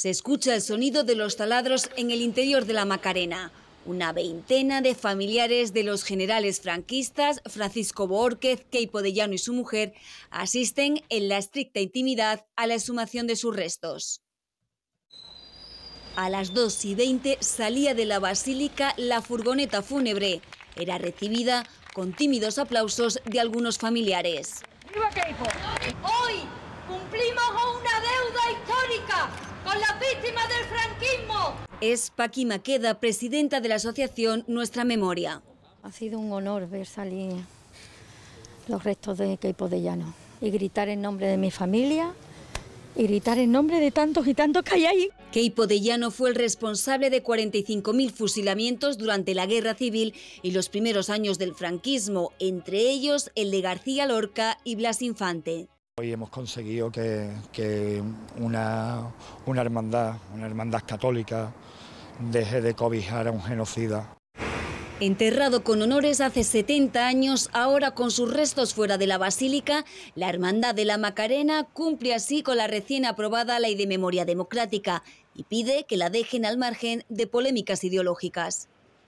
se escucha el sonido de los taladros en el interior de la Macarena. Una veintena de familiares de los generales franquistas, Francisco Borquez, Keipo de Llano y su mujer, asisten en la estricta intimidad a la exhumación de sus restos. A las 2 y 20 salía de la basílica la furgoneta fúnebre. Era recibida con tímidos aplausos de algunos familiares. ¡Viva Hoy cumplimos una del franquismo. Es Paqui Maqueda, presidenta de la asociación Nuestra Memoria. Ha sido un honor ver salir los restos de Keipo de Llano y gritar en nombre de mi familia y gritar en nombre de tantos y tantos que hay ahí. Keipo de Llano fue el responsable de 45.000 fusilamientos durante la Guerra Civil y los primeros años del franquismo, entre ellos el de García Lorca y Blas Infante. Hoy hemos conseguido que, una, una hermandad, una hermandad católica, deje de cobijar a un genocida. Enterrado con honores hace 70 años, ahora con sus restos fuera de la Basílica, la Hermandad de la Macarena cumple así con la recién aprobada Ley de Memoria Democrática y pide que la dejen al margen de polémicas ideológicas.